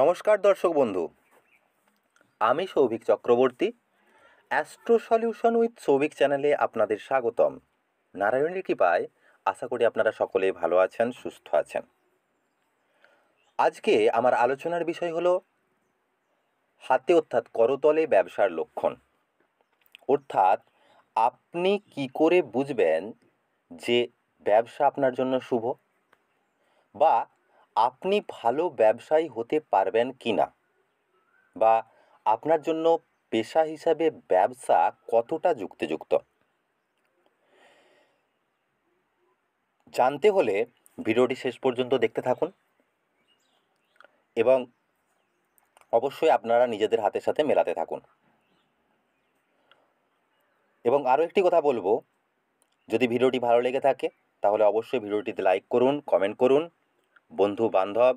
নমস্কার দর্শক বন্ধু আমি Souvik Chakraborty astro solution with Souvik চ্যানেলে আপনাদের স্বাগতম নারায়ণের কৃপায় আশা করি আপনারা সকলেই ভালো আছেন সুস্থ আছেন আজকে আমার আলোচনার বিষয় হলো হাতে অর্থাৎ করতলে ব্যবসার লক্ষণ অর্থাৎ আপনি কি করে বুঝবেন যে ব্যবসা আপনার জন্য শুভ বা আপনি ভালো ব্যবসায়ী হতে পারবেন কি না বা আপনার জন্য পেশা হিসাবে ব্যবসা কতটা যুক্তিযুক্ত জানতে হলে ভিডিওটি শেষ পর্যন্ত দেখতে থাকুন এবং অবশ্যই আপনারা নিজেদের হাতের সাথে মেলাতে থাকুন এবং আরও একটি কথা বলবো যদি ভিডিওটি ভালো লেগে থাকে তাহলে অবশ্যই ভিডিওটিতে লাইক করুন কমেন্ট করুন বন্ধু বান্ধব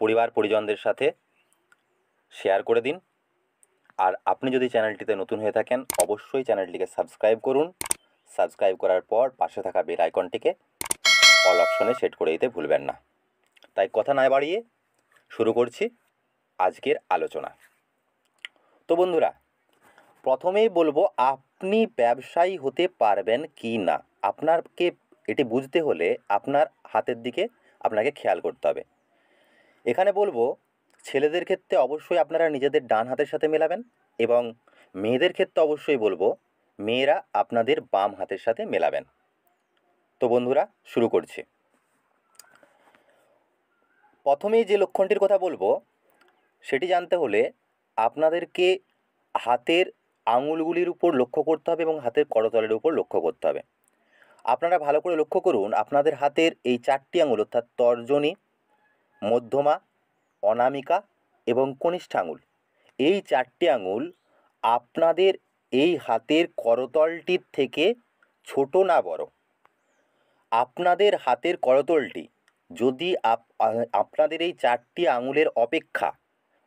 পরিবার পরিজনদের সাথে শেয়ার করে দিন আর আপনি যদি চ্যানেলটিতে নতুন হয়ে থাকেন অবশ্যই চ্যানেলটিকে সাবস্ক্রাইব করুন সাবস্ক্রাইব করার পর পাশে থাকা বেল আইকনটিকে অল অপশনে সেট করে দিতে ভুলবেন না তাই কথা না বাড়িয়ে শুরু করছি আজকের আলোচনা তো বন্ধুরা প্রথমেই বলবো আপনি ব্যবসায়ী হতে পারবেন কি না আপনাকে এটি বুঝতে হলে আপনার হাতের দিকে আপনাকে খেয়াল করতে হবে এখানে বলবো ছেলেদের ক্ষেত্রে অবশ্যই আপনারা নিজেদের ডান হাতের সাথে মেলাবেন এবং মেয়েদের ক্ষেত্রে অবশ্যই বলবো মেয়েরা আপনাদের বাম হাতের সাথে মেলাবেন তো বন্ধুরা শুরু করছি প্রথমেই যে লক্ষণটির কথা বলবো সেটি জানতে হলে আপনাদেরকে হাতের আঙুলগুলির উপর লক্ষ্য করতে হবে এবং হাতের করতলের উপর লক্ষ্য করতে হবে আপনারা ভালো করে লক্ষ্য করুন আপনাদের হাতের এই চারটি আঙুল অর্থাৎ তর্জনী মধ্যমা অনামিকা এবং কনিষ্ঠ আঙুল এই চারটি আঙুল আপনাদের এই হাতের করতলটির থেকে ছোট না বড় আপনাদের হাতের করতলটি যদি আপনাদের এই চারটি আঙুলের অপেক্ষা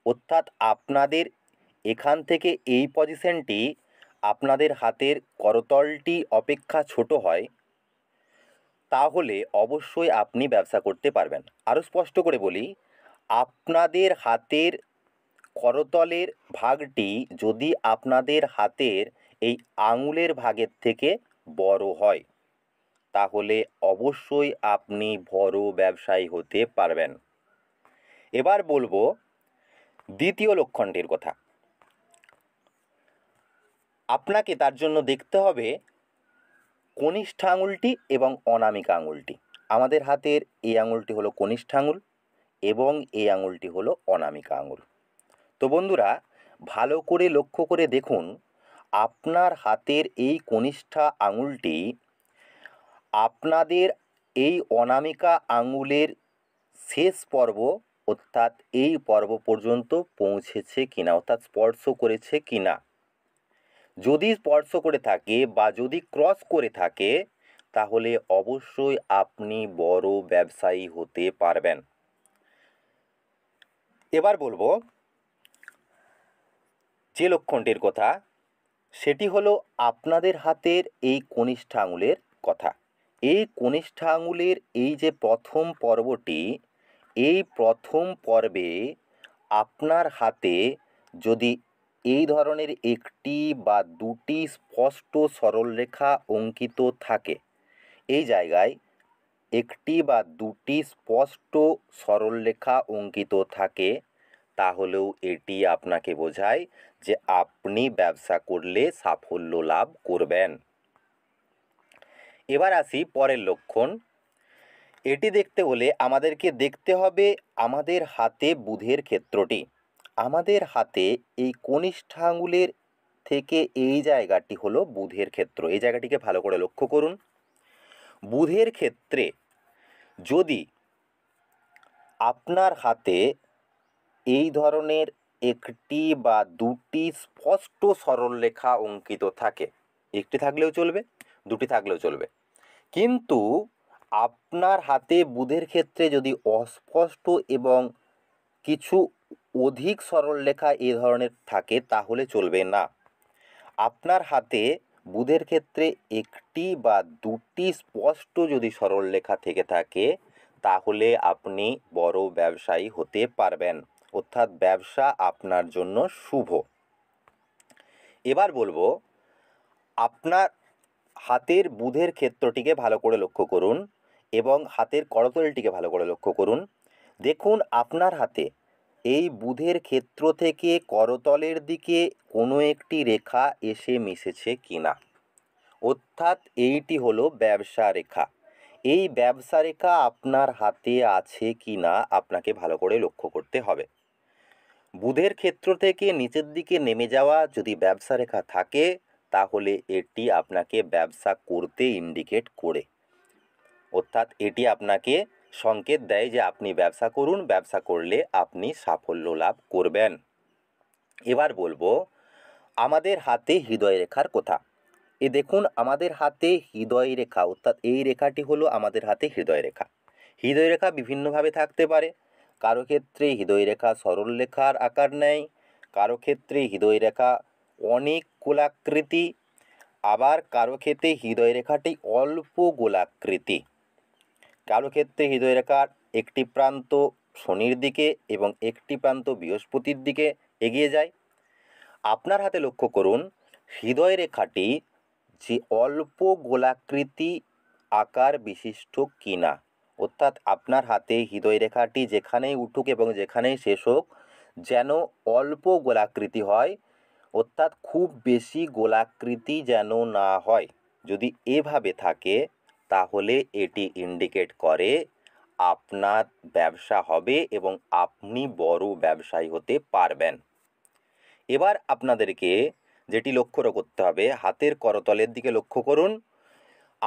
অর্থাৎ আপনাদের এখান থেকে এই পজিশনটি আপনাদের হাতের করতলটি অপেক্ষা ছোট হয় তাহলে অবশ্যই আপনি ব্যবসা করতে পারবেন আরও স্পষ্ট করে বলি আপনাদের হাতের করতলের ভাগটি যদি আপনাদের হাতের এই আঙুলের ভাগের থেকে বড় হয় তাহলে অবশ্যই আপনি বড় ব্যবসায়ী হতে পারবেন এবার বলবো দ্বিতীয় লক্ষণটির কথা আপনাকে তার জন্য দেখতে হবে কনিষ্ঠ আঙুলটি এবং অনামিকা আঙুলটি আমাদের হাতের এই আঙুলটি হলো কনিষ্ঠ আঙুল এবং এই আঙুলটি হলো অনামিকা আঙুল তো বন্ধুরা ভালো করে লক্ষ্য করে দেখুন আপনার হাতের এই কনিষ্ঠা আঙুলটি আপনাদের এই অনামিকা আঙুলের শেষ পর্ব অর্থাৎ এই পর্ব পর্যন্ত পৌঁছেছে কিনা অর্থাৎ স্পর্শ করেছে কিনা যদি স্পর্শ করে থাকে বা যদি ক্রস করে থাকে তাহলে অবশ্যই আপনি বড় ব্যবসায়ী হতে পারবেন এবার বলবো যে লক্ষণটির কথা সেটি হলো আপনাদের হাতের এই কনিষ্ঠ আঙুলের কথা এই কনিষ্ঠ আঙুলের এই যে প্রথম পর্বটি এই প্রথম পর্বে আপনার হাতে যদি এই ধরনের একটি বা দুটি স্পষ্ট সরলরেখা অঙ্কিত থাকে এই জায়গায় একটি বা দুটি স্পষ্ট সরলরেখা অঙ্কিত থাকে তাহলেও এটি আপনাকে বোঝায় যে আপনি ব্যবসা করলে সাফল্য লাভ করবেন এবার আসি পরের লক্ষণ এটি দেখতে হলে আমাদেরকে দেখতে হবে আমাদের হাতে বুধের ক্ষেত্রটি আমাদের হাতে এই কনিষ্ঠা আঙুলের থেকে এই জায়গাটি হলো বুধের ক্ষেত্র এই জায়গাটিকে ভালো করে লক্ষ্য করুন বুধের ক্ষেত্রে যদি আপনার হাতে এই ধরনের একটি বা দুটি স্পষ্ট সরলরেখা অঙ্কিত থাকে একটি থাকলেও চলবে দুটি থাকলেও চলবে কিন্তু আপনার হাতে বুধের ক্ষেত্রে যদি অস্পষ্ট এবং কিছু অধিক সরল লেখা এ ধরনের থাকে তাহলে চলবে না আপনার হাতে বুধের ক্ষেত্রে একটি বা দুটি স্পষ্ট যদি সরল লেখা থেকে থাকে তাহলে আপনি বড় ব্যবসায়ী হতে পারবেন অর্থাৎ ব্যবসা আপনার জন্য শুভ এবার বলবো আপনার হাতের বুধের ক্ষেত্রটিকে ভালো করে লক্ষ্য করুন এবং হাতের করতলটিকে ভালো করে লক্ষ্য করুন দেখুন আপনার হাতে এই বুধের ক্ষেত্র থেকে করতলের দিকে কোনো একটি রেখা এসে মিশেছে কিনা অর্থাৎ এইটি হলো ব্যবসা রেখা এই ব্যবসা রেখা আপনার হাতে আছে কি না আপনাকে ভালো করে লক্ষ্য করতে হবে বুধের ক্ষেত্র থেকে নিচের দিকে নেমে যাওয়া যদি ব্যবসা রেখা থাকে তাহলে এটি আপনাকে ব্যবসা করতে ইন্ডিকেট করে অর্থাৎ এটি আপনাকে সংকেত দেয় যে আপনি ব্যবসা করুন ব্যবসা করলে আপনি সাফল্য লাভ করবেন এবার বলবো আমাদের হাতে হৃদয় রেখার কথা এ দেখুন আমাদের হাতে হৃদয় রেখা অর্থাৎ এই রেখাটি হলো আমাদের হাতে হৃদয় রেখা হৃদয় রেখা বিভিন্নভাবে থাকতে পারে কারো ক্ষেত্রে হৃদয় রেখা সরল রেখার আকার নেয় কারো ক্ষেত্রে হৃদয় রেখা অনেক গোলাকৃতি আবার কারো ক্ষেত্রে হৃদয় রেখাটি অল্প গোলাকৃতি কারো ক্ষেত্রে হৃদয়রেখার একটি প্রান্ত শনির দিকে এবং একটি প্রান্ত বৃহস্পতির দিকে এগিয়ে যায় আপনার হাতে লক্ষ্য করুন হৃদয় রেখাটি যে অল্প গোলাকৃতি আকার বিশিষ্ট কিনা অর্থাৎ আপনার হাতে হৃদয় রেখাটি যেখানেই উঠুক এবং যেখানেই শেষ হোক যেন অল্প গোলাকৃতি হয় অর্থাৎ খুব বেশি গোলাকৃতি যেন না হয় যদি এভাবে থাকে তাহলে এটি ইন্ডিকেট করে আপনার ব্যবসা হবে এবং আপনি বড় ব্যবসায়ী হতে পারবেন এবার আপনাদেরকে যেটি লক্ষ্য করতে হবে হাতের করতলের দিকে লক্ষ্য করুন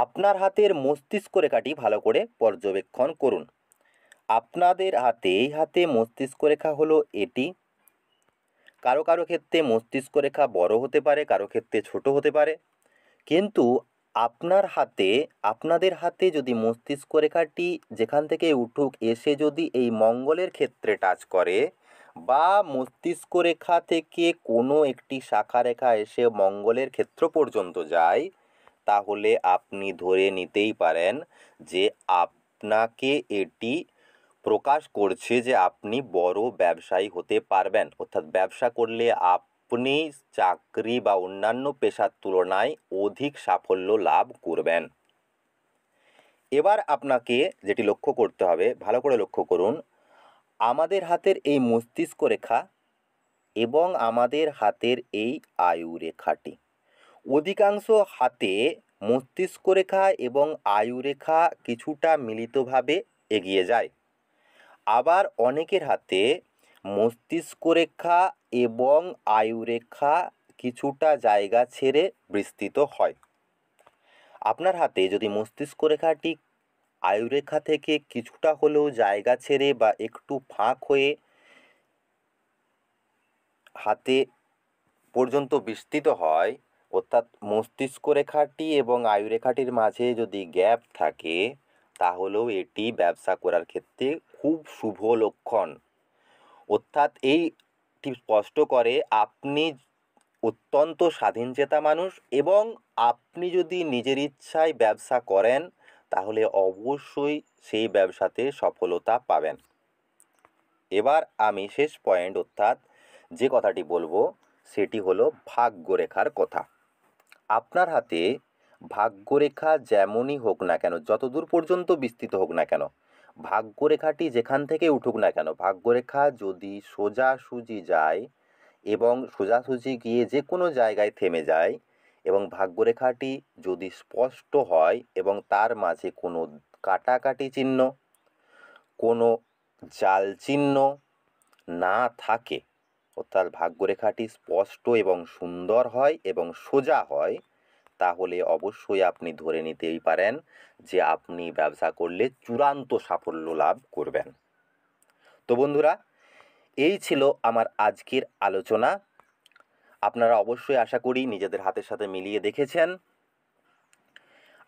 আপনার হাতের মস্তিষ্ক রেখাটি ভালো করে পর্যবেক্ষণ করুন আপনাদের হাতে এই হাতে মস্তিষ্ক রেখা হলো এটি কারো কারো ক্ষেত্রে মস্তিষ্ক রেখা বড় হতে পারে কারো ক্ষেত্রে ছোট হতে পারে কিন্তু আপনার হাতে আপনাদের হাতে যদি মস্তিষ্ক রেখাটি যেখান থেকে উঠুক এসে যদি এই মঙ্গলের ক্ষেত্রে টাচ করে বা মস্তিষ্ক রেখা থেকে কোনো একটি শাখা রেখা এসে মঙ্গলের ক্ষেত্র পর্যন্ত যায় তাহলে আপনি ধরে নিতেই পারেন যে আপনাকে এটি প্রকাশ করছে যে আপনি বড় ব্যবসায়ী হতে পারবেন অর্থাৎ ব্যবসা করলে আপ আপনি চাকরি বা অন্যান্য পেশার তুলনায় অধিক সাফল্য লাভ করবেন এবার আপনাকে যেটি লক্ষ্য করতে হবে ভালো করে লক্ষ্য করুন আমাদের হাতের এই মস্তিষ্ক রেখা এবং আমাদের হাতের এই আয়ু রেখাটি অধিকাংশ হাতে মস্তিষ্ক রেখা এবং আয়ু রেখা কিছুটা মিলিতভাবে এগিয়ে যায় আবার অনেকের হাতে মস্তিষ্ক রেখা এবং আয়ুরেখা কিছুটা জায়গা ছেড়ে বিস্তৃত হয় আপনার হাতে যদি মস্তিষ্ক রেখাটি আয়ুরেখা থেকে কিছুটা হলেও জায়গা ছেড়ে বা একটু ফাঁক হয়ে হাতে পর্যন্ত বিস্তৃত হয় অর্থাৎ মস্তিষ্ক রেখাটি এবং আয়ুরেখাটির মাঝে যদি গ্যাপ থাকে তাহলেও এটি ব্যবসা করার ক্ষেত্রে খুব শুভ লক্ষণ অর্থাৎ এইটি স্পষ্ট করে আপনি অত্যন্ত স্বাধীনচেতা মানুষ এবং আপনি যদি নিজের ইচ্ছায় ব্যবসা করেন তাহলে অবশ্যই সেই ব্যবসাতে সফলতা পাবেন এবার আমি শেষ পয়েন্ট অর্থাৎ যে কথাটি বলবো সেটি হলো ভাগ্যরেখার কথা আপনার হাতে ভাগ্যরেখা যেমনই হোক না কেন যতদূর পর্যন্ত বিস্তৃত হোক না কেন ভাগ্যরেখাটি যেখান থেকে উঠুক না কেন ভাগ্যরেখা যদি সোজাসুজি যায় এবং সোজাসুজি গিয়ে যে কোনো জায়গায় থেমে যায় এবং ভাগ্যরেখাটি যদি স্পষ্ট হয় এবং তার মাঝে কোনো কাটাকাটি চিহ্ন কোনো জাল চিহ্ন না থাকে অর্থাৎ ভাগ্যরেখাটি স্পষ্ট এবং সুন্দর হয় এবং সোজা হয় তাহলে অবশ্যই আপনি ধরে নিতেই পারেন যে আপনি ব্যবসা করলে চূড়ান্ত সাফল্য লাভ করবেন তো বন্ধুরা এই ছিল আমার আজকের আলোচনা আপনারা অবশ্যই আশা করি নিজেদের হাতের সাথে মিলিয়ে দেখেছেন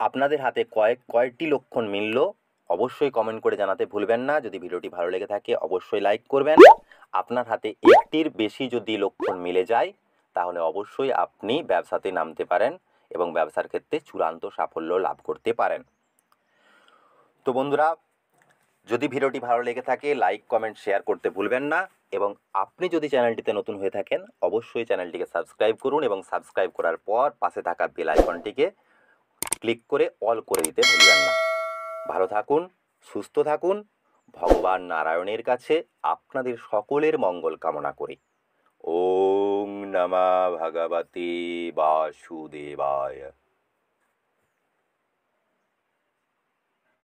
আপনাদের হাতে কয়েক কয়েকটি লক্ষণ মিলল অবশ্যই কমেন্ট করে জানাতে ভুলবেন না যদি ভিডিওটি ভালো লেগে থাকে অবশ্যই লাইক করবেন আপনার হাতে একটির বেশি যদি লক্ষণ মিলে যায় তাহলে অবশ্যই আপনি ব্যবসাতে নামতে পারেন এবং ব্যবসার ক্ষেত্রে চূড়ান্ত সাফল্য লাভ করতে পারেন তো বন্ধুরা যদি ভিডিওটি ভালো লেগে থাকে লাইক কমেন্ট শেয়ার করতে ভুলবেন না এবং আপনি যদি চ্যানেলটিতে নতুন হয়ে থাকেন অবশ্যই চ্যানেলটিকে সাবস্ক্রাইব করুন এবং সাবস্ক্রাইব করার পর পাশে থাকা বেল আইকনটিকে ক্লিক করে অল করে দিতে ভুলবেন না ভালো থাকুন সুস্থ থাকুন ভগবান নারায়ণের কাছে আপনাদের সকলের মঙ্গল কামনা করি ও नमः भगवती वासुदेवाय